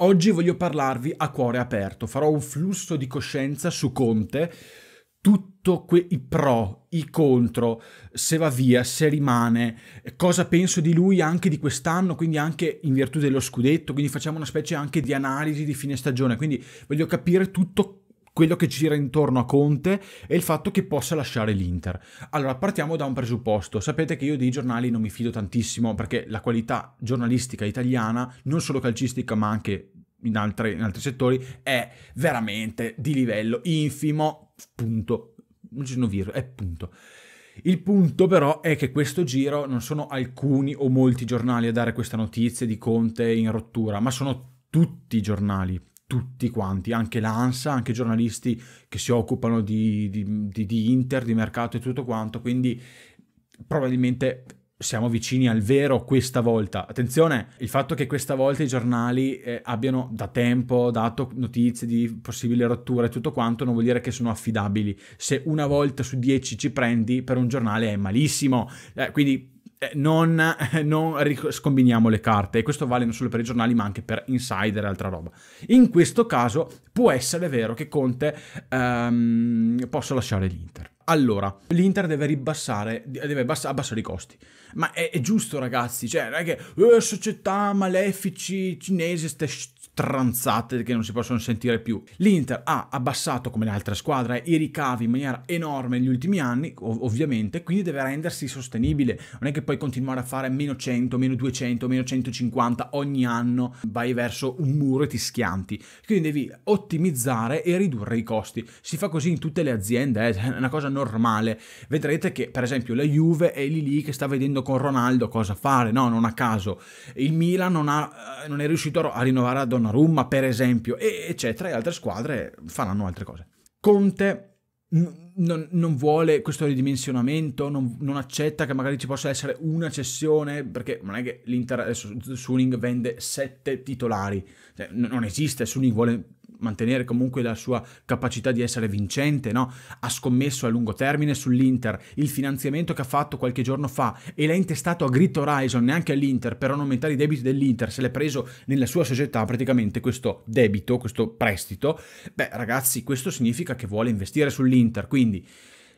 Oggi voglio parlarvi a cuore aperto, farò un flusso di coscienza su Conte, tutto que- i pro, i contro, se va via, se rimane, cosa penso di lui anche di quest'anno, quindi anche in virtù dello scudetto, quindi facciamo una specie anche di analisi di fine stagione, quindi voglio capire tutto quello che gira intorno a Conte e il fatto che possa lasciare l'Inter. Allora, partiamo da un presupposto. Sapete che io dei giornali non mi fido tantissimo perché la qualità giornalistica italiana, non solo calcistica ma anche in, altre, in altri settori, è veramente di livello infimo, punto. Non ci sono virgole, è punto. Il punto però è che questo giro non sono alcuni o molti giornali a dare questa notizia di Conte in rottura, ma sono tutti i giornali tutti quanti, anche l'ANSA, anche i giornalisti che si occupano di, di, di, di Inter, di mercato e tutto quanto, quindi probabilmente siamo vicini al vero questa volta. Attenzione, il fatto che questa volta i giornali eh, abbiano da tempo dato notizie di possibili rotture e tutto quanto non vuol dire che sono affidabili. Se una volta su dieci ci prendi per un giornale è malissimo. Eh, quindi eh, non, eh, non scombiniamo le carte e questo vale non solo per i giornali ma anche per insider e altra roba. In questo caso può essere vero che Conte um, possa lasciare l'Inter. Allora, l'Inter deve ribassare, deve abbassare i costi. Ma è, è giusto ragazzi, cioè non è che eh, società malefici cinesi, ste tranzate che non si possono sentire più. L'Inter ha abbassato, come le altre squadre, i ricavi in maniera enorme negli ultimi anni, ov- ovviamente, quindi deve rendersi sostenibile. Non è che puoi continuare a fare meno 100, meno 200, meno 150 ogni anno, vai verso un muro e ti schianti. Quindi devi ottimizzare e ridurre i costi. Si fa così in tutte le aziende, eh, è una cosa normale. Vedrete che, per esempio, la Juve è lì lì che sta vedendo con Ronaldo cosa fare, no, non a caso. Il Milan non, ha, eh, non è riuscito a rinnovare a Donnarumma Donnarumma, per esempio, e, eccetera, e altre squadre faranno altre cose. Conte non, non, vuole questo ridimensionamento, non, non, accetta che magari ci possa essere una cessione, perché non è che l'Inter adesso Suning vende sette titolari, cioè, non esiste, Suning vuole mantenere comunque la sua capacità di essere vincente, no? ha scommesso a lungo termine sull'Inter, il finanziamento che ha fatto qualche giorno fa e l'ha intestato a Grid Horizon, neanche all'Inter, per non aumentare i debiti dell'Inter, se l'è preso nella sua società praticamente questo debito, questo prestito, beh ragazzi questo significa che vuole investire sull'Inter, quindi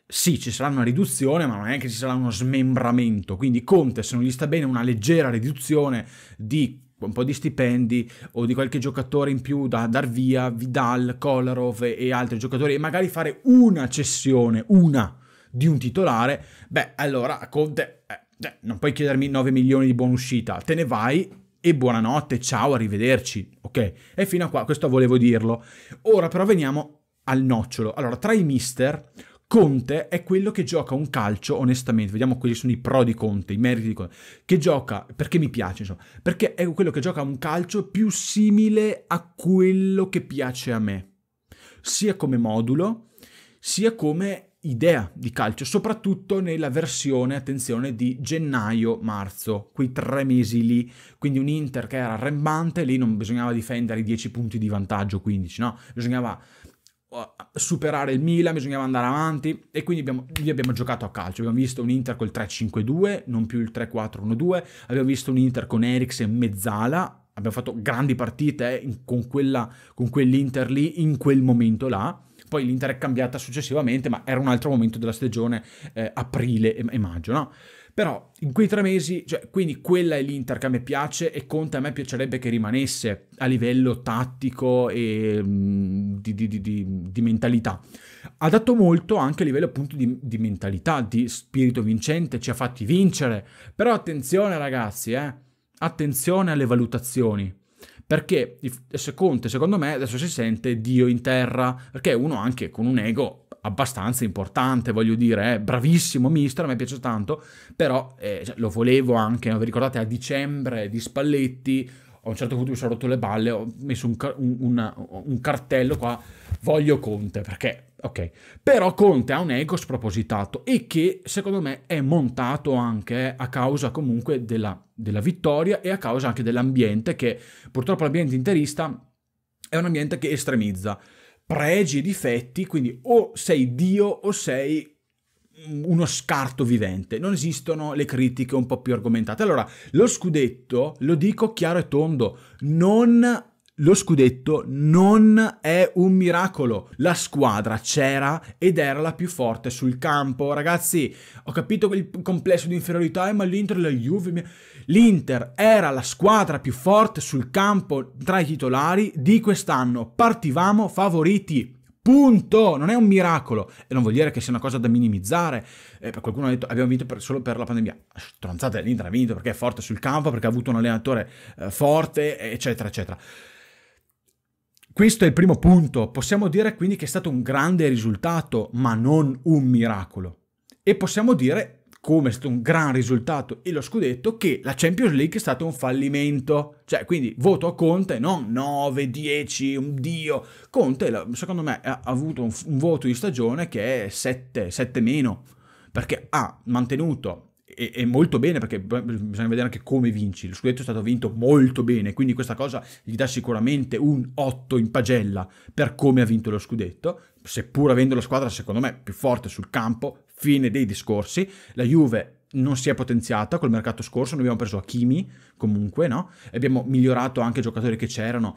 sì, ci sarà una riduzione, ma non è che ci sarà uno smembramento. Quindi Conte, se non gli sta bene una leggera riduzione di un po' di stipendi o di qualche giocatore in più da dar via, Vidal, Kolarov e, e altri giocatori, e magari fare una cessione, una di un titolare, beh, allora a Conte eh, eh non puoi chiedermi 9 milioni di buona uscita, te ne vai e buonanotte, ciao, arrivederci, ok? E fino a qua questo volevo dirlo. Ora però veniamo al nocciolo. Allora, tra i mister Conte è quello che gioca un calcio, onestamente, vediamo quelli sono i pro di Conte, i meriti di Conte, che gioca, perché mi piace, insomma, perché è quello che gioca un calcio più simile a quello che piace a me, sia come modulo, sia come idea di calcio, soprattutto nella versione, attenzione, di gennaio-marzo, quei tre mesi lì, quindi un Inter che era rembante, lì non bisognava difendere i 10 punti di vantaggio, 15, no? Bisognava superare il Milan, bisognava andare avanti e quindi abbiamo, abbiamo giocato a calcio, abbiamo visto un Inter col 3-5-2, non più il 3-4-1-2, abbiamo visto un Inter con Eriksen mezzala, abbiamo fatto grandi partite eh, con, quella, con quell'Inter lì in quel momento là, poi l'Inter è cambiata successivamente ma era un altro momento della stagione eh, aprile e, e maggio, no? Però in quei tre mesi, cioè, quindi quella è l'Inter che a me piace e Conte a me piacerebbe che rimanesse a livello tattico e mm, di, di, di, di mentalità. Ha dato molto anche a livello appunto di, mentalità, di spirito vincente, ci ha fatti vincere. Però attenzione ragazzi, eh? attenzione alle valutazioni. Perché se Conte, secondo me, adesso si sente Dio in terra, perché uno anche con un ego abbastanza importante, voglio dire, eh, bravissimo mister, a me piace tanto, però eh, cioè, lo volevo anche, vi ricordate a dicembre di Spalletti, a un certo punto mi sono rotto le balle, ho messo un, un, una, un cartello qua, voglio Conte, perché, ok, però Conte ha un ego spropositato e che secondo me è montato anche eh, a causa comunque della, della vittoria e a causa anche dell'ambiente che purtroppo l'ambiente interista è un ambiente che estremizza pregi e difetti, quindi o sei Dio o sei uno scarto vivente, non esistono le critiche un po' più argomentate. Allora, lo scudetto, lo dico chiaro e tondo, non lo scudetto non è un miracolo. La squadra c'era ed era la più forte sul campo. Ragazzi, ho capito il complesso di inferiorità, eh, ma l'Inter e la Juve... L'Inter era la squadra più forte sul campo tra i titolari di quest'anno. Partivamo favoriti. Punto! Non è un miracolo. E non vuol dire che sia una cosa da minimizzare. Eh, qualcuno ha detto abbiamo vinto per, solo per la pandemia. Stronzate, l'Inter ha vinto perché è forte sul campo, perché ha avuto un allenatore eh, forte, eccetera, eccetera. Questo è il primo punto. Possiamo dire quindi che è stato un grande risultato, ma non un miracolo. E possiamo dire, come è stato un gran risultato e lo scudetto, che la Champions League è stato un fallimento. Cioè, quindi voto a Conte, non 9, 10, un dio. Conte, secondo me, ha avuto un, un voto di stagione che è 7, 7 meno. Perché ha mantenuto e, e, molto bene perché bisogna vedere anche come vinci. Lo scudetto è stato vinto molto bene, quindi questa cosa gli dà sicuramente un 8 in pagella per come ha vinto lo scudetto, seppur avendo la squadra secondo me più forte sul campo, fine dei discorsi. La Juve non si è potenziata col mercato scorso, noi abbiamo preso Akimi comunque, no? Abbiamo migliorato anche i giocatori che c'erano.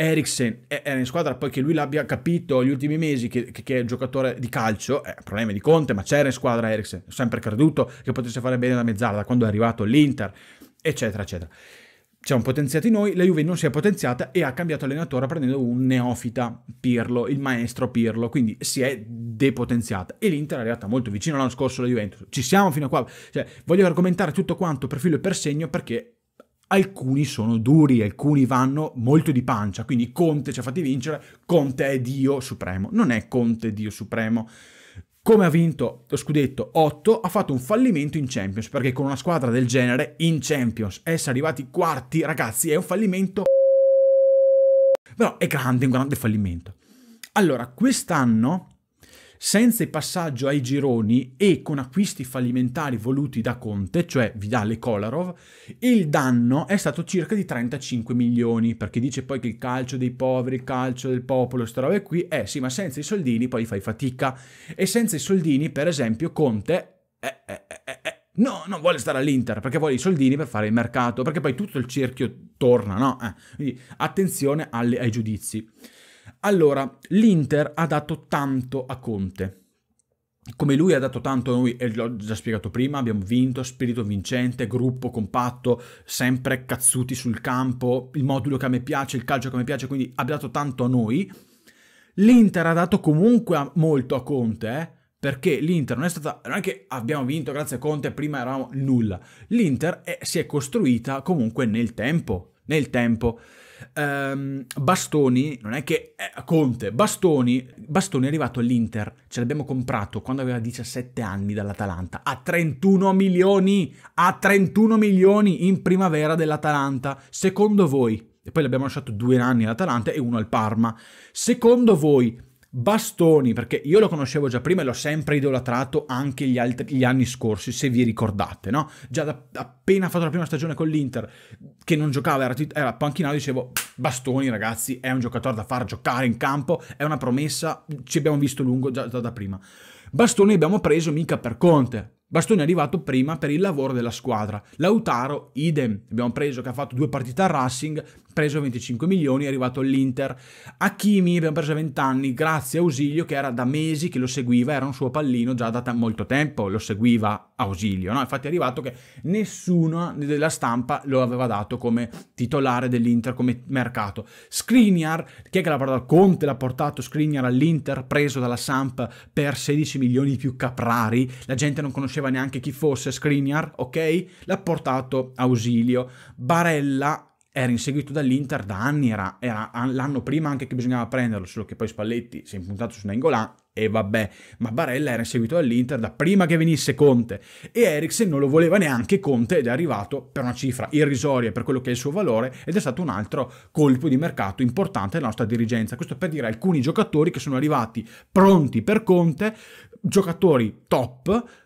Eriksen era in squadra, poi che lui l'abbia capito negli ultimi mesi che, che, che, è giocatore di calcio, è un problema di Conte, ma c'era in squadra Eriksen, ho sempre creduto che potesse fare bene la mezzala da quando è arrivato l'Inter, eccetera, eccetera. Ci siamo potenziati noi, la Juve non si è potenziata e ha cambiato allenatore prendendo un neofita Pirlo, il maestro Pirlo, quindi si è depotenziata e l'Inter è arrivata molto vicino l'anno scorso alla Juventus. Ci siamo fino a qua, cioè, voglio argomentare tutto quanto per filo e per segno perché alcuni sono duri, alcuni vanno molto di pancia, quindi Conte ci ha fatti vincere, Conte è Dio supremo, non è Conte Dio supremo. Come ha vinto lo scudetto 8, ha fatto un fallimento in Champions, perché con una squadra del genere in Champions essere arrivati quarti, ragazzi, è un fallimento. Però è grande, un grande fallimento. Allora, quest'anno senza il passaggio ai gironi e con acquisti fallimentari voluti da Conte, cioè Vidal e Kolarov, il danno è stato circa di 35 milioni, perché dice poi che il calcio dei poveri, il calcio del popolo, questa roba è qui, eh sì, ma senza i soldini poi fai fatica. E senza i soldini, per esempio, Conte... Eh eh eh, eh, eh, eh, No, non vuole stare all'Inter perché vuole i soldini per fare il mercato, perché poi tutto il cerchio torna, no? quindi attenzione alle, ai giudizi. Allora, l'Inter ha dato tanto a Conte. Come lui ha dato tanto a noi, e l'ho già spiegato prima, abbiamo vinto, spirito vincente, gruppo compatto, sempre cazzuti sul campo, il modulo che a me piace, il calcio che a me piace, quindi ha dato tanto a noi. L'Inter ha dato comunque molto a Conte, eh? perché l'Inter non è stata, non è che abbiamo vinto grazie a Conte, prima eravamo nulla. L'Inter eh, si è costruita comunque nel tempo, nel tempo ehm, Bastoni, non è che eh, Conte, Bastoni, Bastoni è arrivato all'Inter, ce l'abbiamo comprato quando aveva 17 anni dall'Atalanta, a 31 milioni, a 31 milioni in primavera dell'Atalanta, secondo voi? E poi l'abbiamo lasciato due anni all'Atalanta e uno al Parma. Secondo voi Bastoni, perché io lo conoscevo già prima e l'ho sempre idolatrato anche gli, altri, gli anni scorsi, se vi ricordate, no? Già da, appena fatto la prima stagione con l'Inter, che non giocava, era, era panchinato, dicevo, Bastoni ragazzi, è un giocatore da far giocare in campo, è una promessa, ci abbiamo visto lungo già, già da prima. Bastoni abbiamo preso mica per Conte, Bastoni è arrivato prima per il lavoro della squadra. Lautaro, idem. Abbiamo preso che ha fatto due partite a Racing, preso 25 milioni, è arrivato all'Inter. A Kimi abbiamo preso 20 anni grazie a Ausilio che era da mesi che lo seguiva, era un suo pallino già da t- molto tempo, lo seguiva Ausilio, no? Infatti è arrivato che nessuno della stampa lo aveva dato come titolare dell'Inter, come mercato. Skriniar, chi è che l'ha portato? Conte l'ha portato Skriniar all'Inter, preso dalla Samp per 16 milioni di più caprari, la gente non conosceva neanche chi fosse Skriniar, ok? L'ha portato Ausilio. Barella era inseguito dall'Inter da anni, era, era l'anno prima anche che bisognava prenderlo, solo che poi Spalletti si è impuntato su Nangolan e vabbè, ma Barella era inseguito dall'Inter da prima che venisse Conte e Eriksen non lo voleva neanche Conte ed è arrivato per una cifra irrisoria per quello che è il suo valore ed è stato un altro colpo di mercato importante della nostra dirigenza. Questo per dire alcuni giocatori che sono arrivati pronti per Conte, giocatori top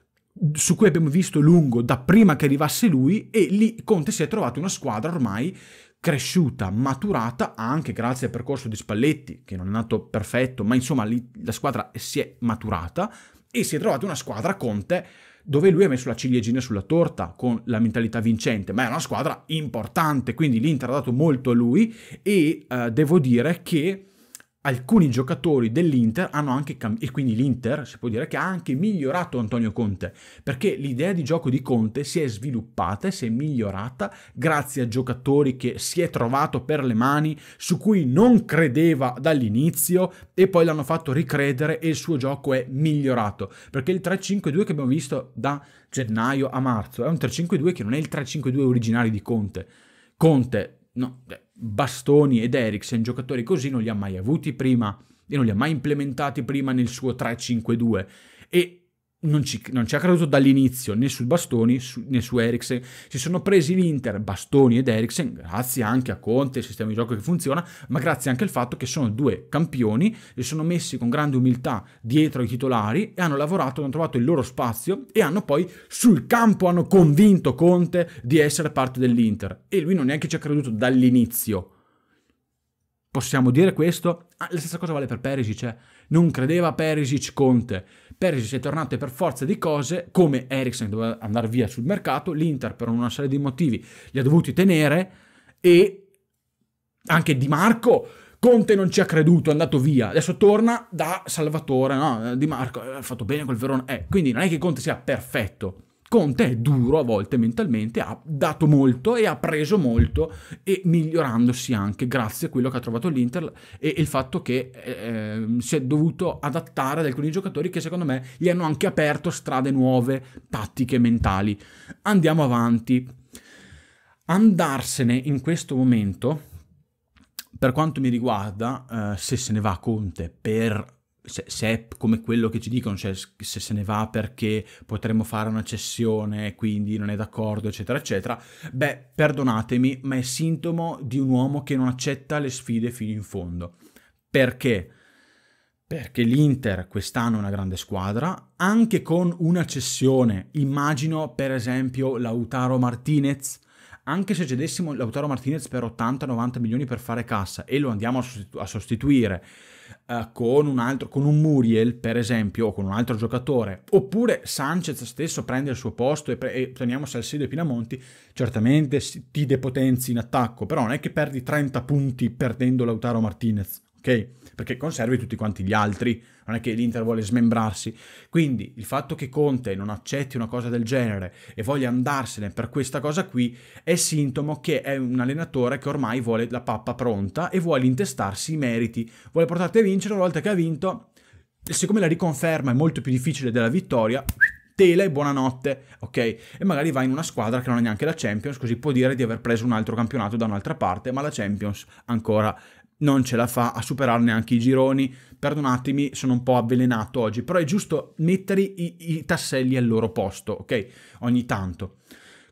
su cui abbiamo visto lungo da prima che arrivasse lui e lì Conte si è trovato una squadra ormai cresciuta, maturata, anche grazie al percorso di Spalletti, che non è nato perfetto, ma insomma lì la squadra si è maturata e si è trovata una squadra Conte dove lui ha messo la ciliegina sulla torta con la mentalità vincente, ma è una squadra importante, quindi l'Inter ha dato molto a lui e eh, devo dire che alcuni giocatori dell'Inter hanno anche cambiato, e quindi l'Inter si può dire che ha anche migliorato Antonio Conte, perché l'idea di gioco di Conte si è sviluppata e si è migliorata grazie a giocatori che si è trovato per le mani, su cui non credeva dall'inizio e poi l'hanno fatto ricredere e il suo gioco è migliorato, perché il 3-5-2 che abbiamo visto da gennaio a marzo è un 3-5-2 che non è il 3-5-2 originale di Conte. Conte, no, eh, Bastoni ed Eriksen, giocatori così, non li ha mai avuti prima e non li ha mai implementati prima nel suo 3-5-2. E non ci, non ci, ha creduto dall'inizio né su Bastoni né su Eriksen. Si sono presi l'Inter, Bastoni ed Eriksen, grazie anche a Conte, il sistema di gioco che funziona, ma grazie anche al fatto che sono due campioni, e sono messi con grande umiltà dietro ai titolari e hanno lavorato, hanno trovato il loro spazio e hanno poi sul campo hanno convinto Conte di essere parte dell'Inter. E lui non neanche ci ha creduto dall'inizio Possiamo dire questo. Ah, la stessa cosa vale per Perisic. Eh. Non credeva Perisic Conte. Perisic è tornato per forza di cose, come Eriksen doveva andare via sul mercato, l'Inter per una serie di motivi li ha dovuti tenere e anche Di Marco Conte non ci ha creduto, è andato via. Adesso torna da Salvatore, no? Di Marco eh, ha fatto bene col Verona. Eh, quindi non è che Conte sia perfetto. Conte è duro a volte mentalmente, ha dato molto e ha preso molto e migliorandosi anche grazie a quello che ha trovato l'Inter e il fatto che eh, si è dovuto adattare ad alcuni giocatori che secondo me gli hanno anche aperto strade nuove, tattiche, mentali. Andiamo avanti. Andarsene in questo momento, per quanto mi riguarda, eh, se se ne va Conte per se, se, è come quello che ci dicono, cioè se se ne va perché potremmo fare una cessione, quindi non è d'accordo, eccetera, eccetera, beh, perdonatemi, ma è sintomo di un uomo che non accetta le sfide fino in fondo. Perché? Perché l'Inter quest'anno è una grande squadra, anche con una cessione, immagino per esempio Lautaro Martinez, anche se cedessimo Lautaro Martinez per 80-90 milioni per fare cassa e lo andiamo a sostituire eh, con un altro, con un Muriel per esempio, o con un altro giocatore, oppure Sanchez stesso prende il suo posto e, pre- e torniamo Salcedo e Pinamonti, certamente ti depotenzi in attacco, però non è che perdi 30 punti perdendo Lautaro Martinez ok? Perché conservi tutti quanti gli altri, non è che l'Inter vuole smembrarsi. Quindi il fatto che Conte non accetti una cosa del genere e voglia andarsene per questa cosa qui è sintomo che è un allenatore che ormai vuole la pappa pronta e vuole intestarsi i meriti, vuole portarti a vincere una volta che ha vinto, E siccome la riconferma è molto più difficile della vittoria, tela e buonanotte, ok? E magari va in una squadra che non è neanche la Champions, così può dire di aver preso un altro campionato da un'altra parte, ma la Champions ancora non ce la fa a superare neanche i gironi. Perdonatemi, sono un po' avvelenato oggi, però è giusto mettere i, i tasselli al loro posto, ok? Ogni tanto.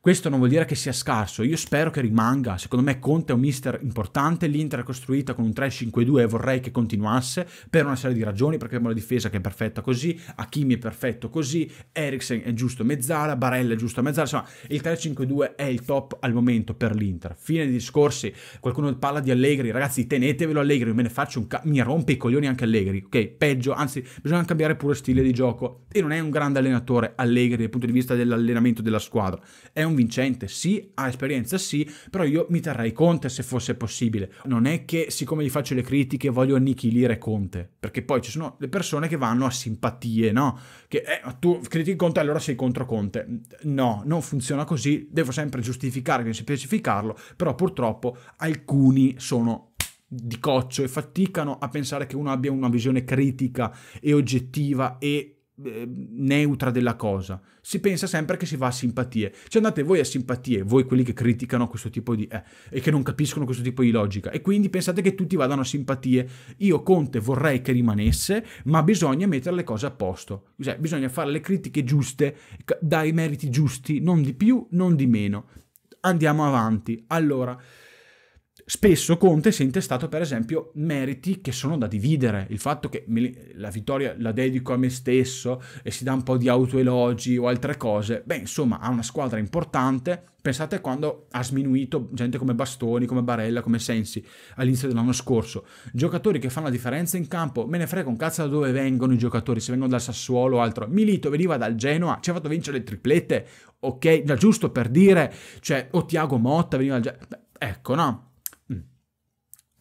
Questo non vuol dire che sia scarso, io spero che rimanga, secondo me Conte è un mister importante, l'Inter è costruita con un 3-5-2 e vorrei che continuasse per una serie di ragioni, perché abbiamo la difesa che è perfetta così, Hakimi è perfetto così, Eriksen è giusto mezzala, Barella è giusto mezzala, insomma il 3-5-2 è il top al momento per l'Inter. Fine dei discorsi, qualcuno parla di Allegri, ragazzi tenetevelo Allegri, me ne faccio un ca- mi rompe i coglioni anche Allegri, ok? Peggio, anzi bisogna cambiare pure stile di gioco e non è un grande allenatore Allegri dal punto di vista dell'allenamento della squadra, è un San Vincente sì, ha esperienza sì, però io mi terrei Conte se fosse possibile. Non è che siccome gli faccio le critiche voglio annichilire Conte, perché poi ci sono le persone che vanno a simpatie, no? Che eh, tu critichi Conte allora sei contro Conte. No, non funziona così, devo sempre giustificarlo, specificarlo, però purtroppo alcuni sono di coccio e faticano a pensare che uno abbia una visione critica e oggettiva e Ehm, neutra della cosa. Si pensa sempre che si va a simpatie. Cioè andate voi a simpatie, voi quelli che criticano questo tipo di... Eh, e che non capiscono questo tipo di logica. E quindi pensate che tutti vadano a simpatie. Io Conte vorrei che rimanesse, ma bisogna mettere le cose a posto. Cioè bisogna fare le critiche giuste, dai meriti giusti, non di più, non di meno. Andiamo avanti. Allora... Spesso Conte si è intestato per esempio meriti che sono da dividere, il fatto che me, la vittoria la dedico a me stesso e si dà un po' di autoelogi o altre cose, beh insomma ha una squadra importante, pensate quando ha sminuito gente come Bastoni, come Barella, come Sensi all'inizio dell'anno scorso, giocatori che fanno la differenza in campo, me ne frega un cazzo da dove vengono i giocatori, se vengono dal Sassuolo o altro, Milito veniva dal Genoa, ci ha fatto vincere le triplette, ok, già giusto per dire, cioè o Tiago Motta veniva dal Genoa, ecco no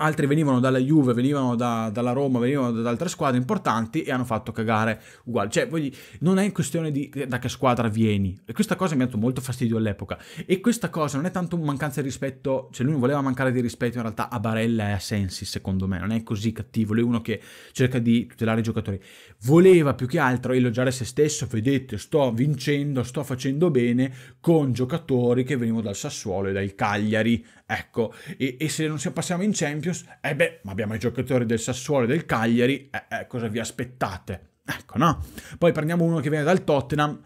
altri venivano dalla Juve, venivano da, dalla Roma, venivano da, da altre squadre importanti e hanno fatto cagare uguali. Cioè, voglio, non è in questione di da che squadra vieni. E questa cosa mi ha dato molto fastidio all'epoca. E questa cosa non è tanto mancanza di rispetto, cioè lui non voleva mancare di rispetto in realtà a Barella e a Sensi, secondo me. Non è così cattivo, lui è uno che cerca di tutelare i giocatori. Voleva più che altro elogiare se stesso, vedete, sto vincendo, sto facendo bene con giocatori che venivano dal Sassuolo e dal Cagliari. Ecco, e, e se non si passiamo in Champions, eh beh, ma abbiamo i giocatori del Sassuolo e del Cagliari, eh, eh, cosa vi aspettate? Ecco, no? Poi prendiamo uno che viene dal Tottenham,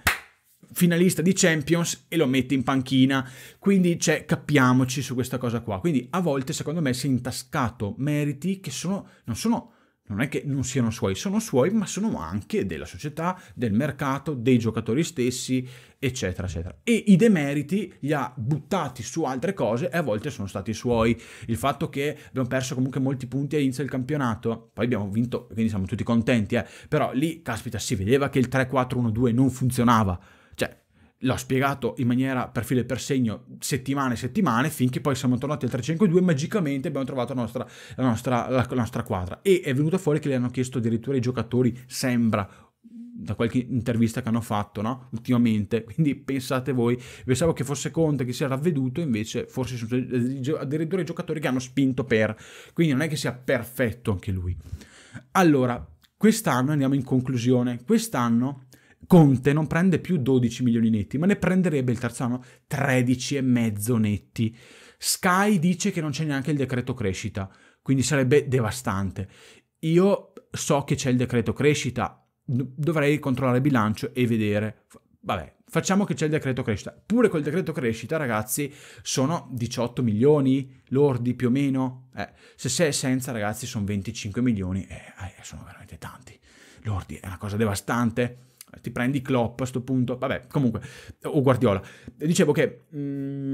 finalista di Champions e lo mette in panchina. Quindi cioè, capiamoci su questa cosa qua. Quindi a volte secondo me si è intascato meriti che sono, non sono non è che non siano suoi, sono suoi, ma sono anche della società, del mercato, dei giocatori stessi, eccetera, eccetera. E i demeriti li ha buttati su altre cose e a volte sono stati suoi. Il fatto che abbiamo perso comunque molti punti all'inizio del campionato, poi abbiamo vinto, quindi siamo tutti contenti, eh? però lì, caspita, si vedeva che il 3-4-1-2 non funzionava l'ho spiegato in maniera per filo e per segno settimane e settimane finché poi siamo tornati al 352 magicamente abbiamo trovato la nostra, la, nostra, la, la nostra quadra e è venuto fuori che le hanno chiesto addirittura i giocatori sembra da qualche intervista che hanno fatto no? ultimamente, quindi pensate voi, pensavo che fosse Conte che si era avveduto, invece forse sono addirittura i giocatori che hanno spinto per, quindi non è che sia perfetto anche lui. Allora, quest'anno andiamo in conclusione, quest'anno Conte non prende più 12 milioni netti, ma ne prenderebbe il terzo anno mezzo netti. Sky dice che non c'è neanche il decreto crescita, quindi sarebbe devastante. Io so che c'è il decreto crescita, dovrei controllare il bilancio e vedere. Vabbè, facciamo che c'è il decreto crescita. Pure col decreto crescita, ragazzi, sono 18 milioni lordi più o meno. Eh, se sei senza, ragazzi, sono 25 milioni. e eh, eh, sono veramente tanti. Lordi è una cosa devastante ti prendi Klopp a questo punto, vabbè, comunque, o Guardiola. Dicevo che, mh, mm,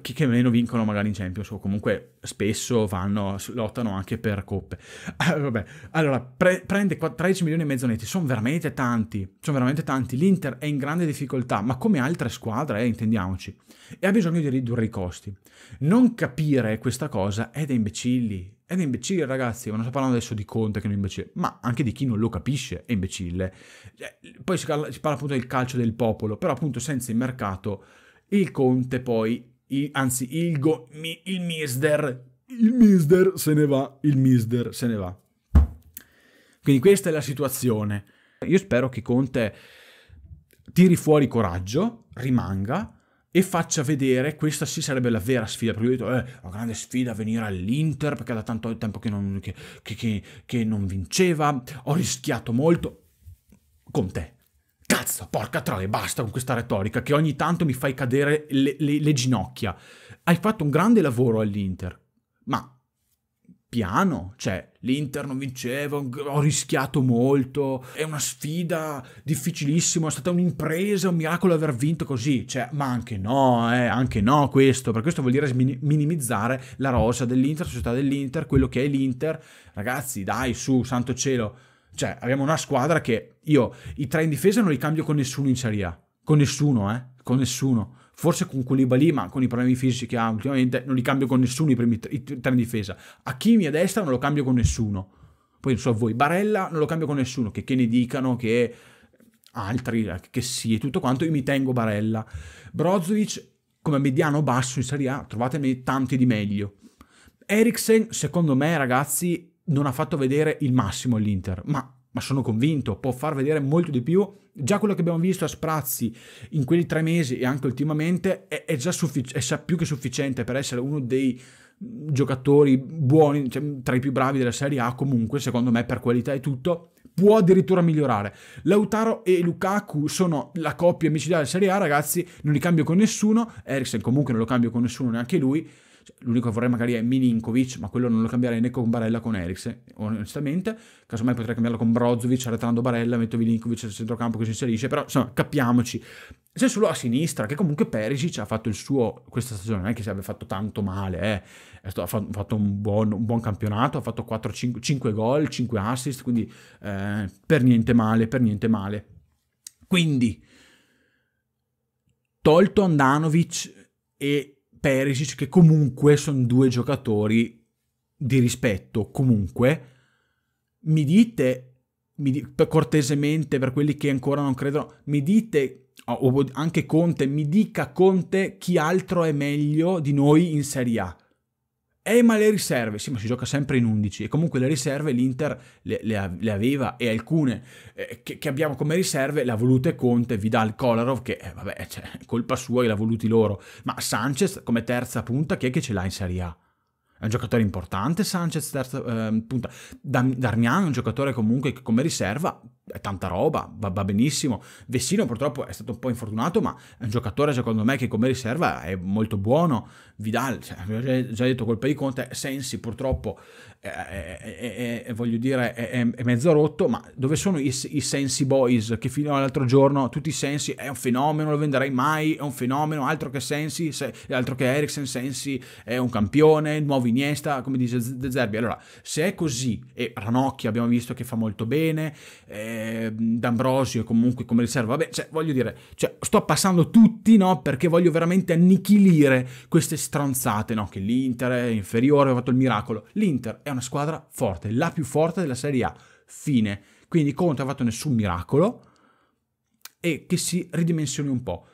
che, che meno vincono magari in Champions o comunque spesso vanno, lottano anche per coppe. Ah, vabbè, allora, pre- prende 13 milioni e mezzo netti, sono veramente tanti, sono veramente tanti. L'Inter è in grande difficoltà, ma come altre squadre, eh, intendiamoci, e ha bisogno di ridurre i costi. Non capire questa cosa è da imbecilli, è un imbecille, ragazzi, ma non sto parlando adesso di Conte che è un imbecille, ma anche di chi non lo capisce è imbecille. Cioè, poi si parla, si parla appunto del calcio del popolo, però appunto senza il mercato il Conte poi, il, anzi il, go, mi, il Mister, il Mister se ne va, il Mister se ne va. Quindi questa è la situazione. Io spero che Conte tiri fuori coraggio, rimanga, e faccia vedere, questa sì sarebbe la vera sfida, perché ho detto, eh, la grande sfida venire all'Inter, perché da tanto tempo che non, che, che, che non, vinceva, ho rischiato molto con te. Cazzo, porca troia, basta con questa retorica che ogni tanto mi fai cadere le, le, le ginocchia. Hai fatto un grande lavoro all'Inter, ma piano, cioè l'Inter non vinceva, ho rischiato molto, è una sfida difficilissima, è stata un'impresa, un miracolo aver vinto così, cioè, ma anche no, eh, anche no questo, per questo vuol dire minimizzare la rosa dell'Inter, la società dell'Inter, quello che è l'Inter, ragazzi dai su, santo cielo, cioè abbiamo una squadra che io i tre in difesa non li cambio con nessuno in Serie A, con nessuno eh, con nessuno forse con Koulibaly, ma con i problemi fisici che ha ultimamente, non li cambio con nessuno i primi tre, in difesa. Hakimi a destra non lo cambio con nessuno. Poi non so voi, Barella non lo cambio con nessuno, che, che ne dicano, che altri, eh, che sì e tutto quanto, io mi tengo Barella. Brozovic come mediano basso in Serie A, trovatemi tanti di meglio. Eriksen, secondo me ragazzi, non ha fatto vedere il massimo all'Inter, ma ma sono convinto, può far vedere molto di più. Già quello che abbiamo visto a sprazzi in quei tre mesi e anche ultimamente è, è già suffic- è più che sufficiente per essere uno dei giocatori buoni, cioè, tra i più bravi della Serie A comunque, secondo me per qualità e tutto, può addirittura migliorare. Lautaro e Lukaku sono la coppia micidiale della Serie A, ragazzi, non li cambio con nessuno, Eriksen comunque non lo cambio con nessuno, neanche lui, cioè, l'unico che vorrei magari è Milinkovic, ma quello non lo cambierei né con Barella con Eriksen, onestamente. Casomai potrei cambiarlo con Brozovic, arretrando Barella, metto Milinkovic al centrocampo che si inserisce, però insomma, capiamoci. Se solo a sinistra, che comunque Perisic ha fatto il suo questa stagione, non è che si abbia fatto tanto male, eh. ha fatto un buon, un buon campionato, ha fatto 4, 5, 5 gol, 5 assist, quindi eh, per niente male, per niente male. Quindi, tolto Andanovic e Perisic che comunque sono due giocatori di rispetto, comunque, mi dite, mi di, cortesemente per quelli che ancora non credono, mi dite, anche Conte, mi dica Conte chi altro è meglio di noi in Serie A eh, ma le riserve, sì, ma si gioca sempre in 11 e comunque le riserve l'Inter le, le, le aveva e alcune eh, che, che, abbiamo come riserve le ha volute Conte, Vidal, Kolarov, che eh, vabbè, cioè, colpa sua e l'ha voluti loro, ma Sanchez come terza punta chi è che ce l'ha in Serie A? È un giocatore importante Sanchez, terza eh, punta. Darmian è un giocatore comunque che come riserva è tanta roba, va, va, benissimo. Vessino purtroppo è stato un po' infortunato, ma è un giocatore secondo me che come riserva è molto buono. Vidal, cioè, già detto colpa di Conte, Sensi purtroppo è, è, è, voglio dire, è, mezzo rotto, ma dove sono i, i, Sensi Boys che fino all'altro giorno tutti i Sensi è un fenomeno, lo venderei mai, è un fenomeno, altro che Sensi, se, altro che Ericsson Sensi è un campione, nuovo Iniesta, come dice De Zerbi. Allora, se è così, e Ranocchi abbiamo visto che fa molto bene, eh, D'Ambrosio comunque come riserva, vabbè, cioè, voglio dire, cioè, sto passando tutti, no, perché voglio veramente annichilire queste stronzate, no, che l'Inter è inferiore, ho fatto il miracolo. L'Inter è una squadra forte, la più forte della Serie A. Fine. Quindi Conte ha fatto nessun miracolo e che si ridimensioni un po'.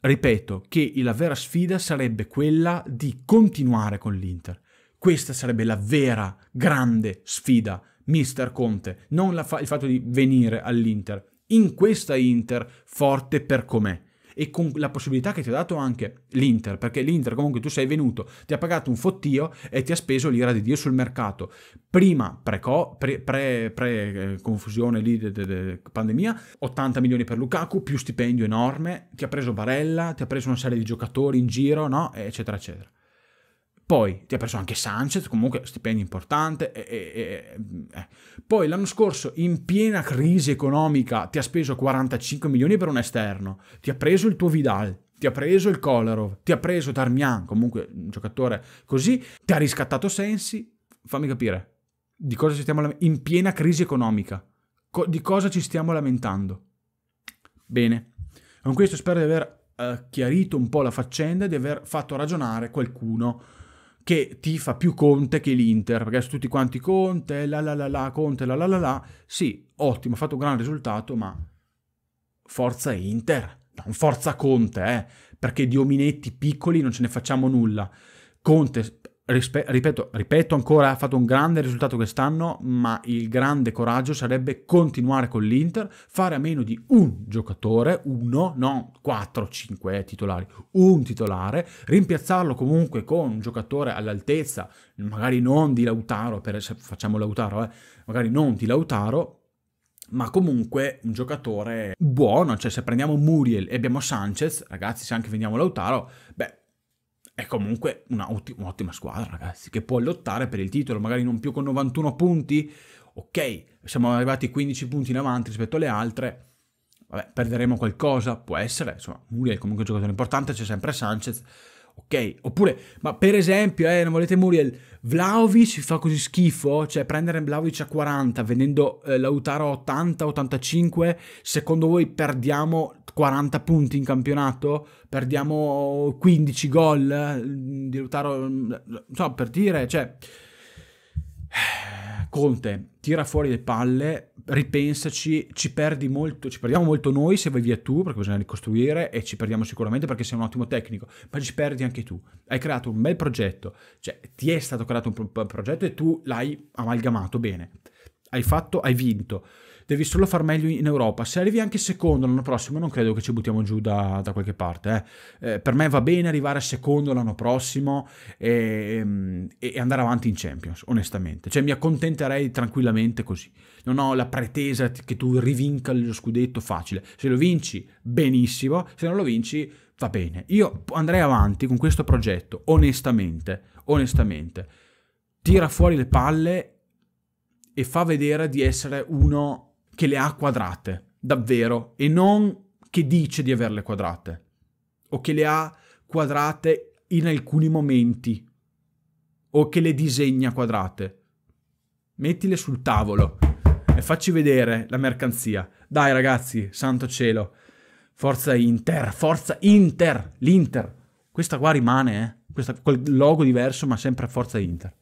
Ripeto che la vera sfida sarebbe quella di continuare con l'Inter. Questa sarebbe la vera grande sfida, mister Conte, non fa il fatto di venire all'Inter. In questa Inter forte per com'è e con la possibilità che ti ha dato anche l'Inter, perché l'Inter comunque tu sei venuto, ti ha pagato un fottio e ti ha speso l'ira di Dio sul mercato. Prima pre-confusione pre, pre, pre eh, lì de, pandemia, 80 milioni per Lukaku, più stipendio enorme, ti ha preso Barella, ti ha preso una serie di giocatori in giro, no? eccetera eccetera. Poi ti ha preso anche Sanchez, comunque stipendio importante. E, e, e, eh. Poi l'anno scorso, in piena crisi economica, ti ha speso 45 milioni per un esterno. Ti ha preso il tuo Vidal, ti ha preso il Kolarov, ti ha preso Darmian, comunque un giocatore così. Ti ha riscattato Sensi. Fammi capire, di cosa ci stiamo lamentando? In piena crisi economica, Co di cosa ci stiamo lamentando? Bene, con questo spero di aver eh, chiarito un po' la faccenda e di aver fatto ragionare qualcuno che tifa più Conte che l'Inter, perché su tutti quanti Conte, la la la la, Conte, la la la la, sì, ottimo, ha fatto un gran risultato, ma forza Inter, non forza Conte, eh, perché di ominetti piccoli non ce ne facciamo nulla. Conte rispe- ripeto, ripeto ancora, ha fatto un grande risultato quest'anno, ma il grande coraggio sarebbe continuare con l'Inter, fare a meno di un giocatore, uno, non 4, 5 titolari, un titolare, rimpiazzarlo comunque con un giocatore all'altezza, magari non di Lautaro, per, facciamo Lautaro, eh, magari non di Lautaro, ma comunque un giocatore buono, cioè se prendiamo Muriel e abbiamo Sanchez, ragazzi se anche vendiamo Lautaro, beh è comunque un'ottima squadra, ragazzi, che può lottare per il titolo, magari non più con 91 punti. Ok, siamo arrivati 15 punti in avanti rispetto alle altre. Vabbè, perderemo qualcosa, può essere. Insomma, Muriel è comunque un giocatore importante, c'è sempre Sanchez ok? Oppure, ma per esempio, eh, non volete Muriel, Vlaovic fa così schifo, cioè prendere Vlaovic a 40, vendendo eh, Lautaro a 80, 85, secondo voi perdiamo 40 punti in campionato? Perdiamo 15 gol eh, di Lautaro, mm, so, per dire, cioè... Conte, tira fuori le palle, ripensaci, ci perdi molto, ci perdiamo molto noi se vai via tu, perché bisogna ricostruire, e ci perdiamo sicuramente perché sei un ottimo tecnico, ma ci perdi anche tu. Hai creato un bel progetto, cioè ti è stato creato un progetto e tu l'hai amalgamato bene. Hai fatto, hai vinto. Devi solo far meglio in Europa. Se arrivi anche secondo l'anno prossimo, non credo che ci buttiamo giù da, da qualche parte. Eh. Eh, per me va bene arrivare a secondo l'anno prossimo. E, ehm, e andare avanti in Champions, onestamente. Cioè mi accontenterei tranquillamente così. Non ho la pretesa che tu rivinca lo scudetto facile. Se lo vinci, benissimo, se non lo vinci, va bene. Io andrei avanti con questo progetto, onestamente, onestamente. Tira fuori le palle e fa vedere di essere uno che le ha quadrate, davvero, e non che dice di averle quadrate o che le ha quadrate in alcuni momenti o che le disegna quadrate. Mettile sul tavolo e facci vedere la mercanzia. Dai ragazzi, santo cielo. Forza Inter, forza Inter, l'Inter. Questa qua rimane, eh. Questa, quel logo diverso ma sempre Forza Inter.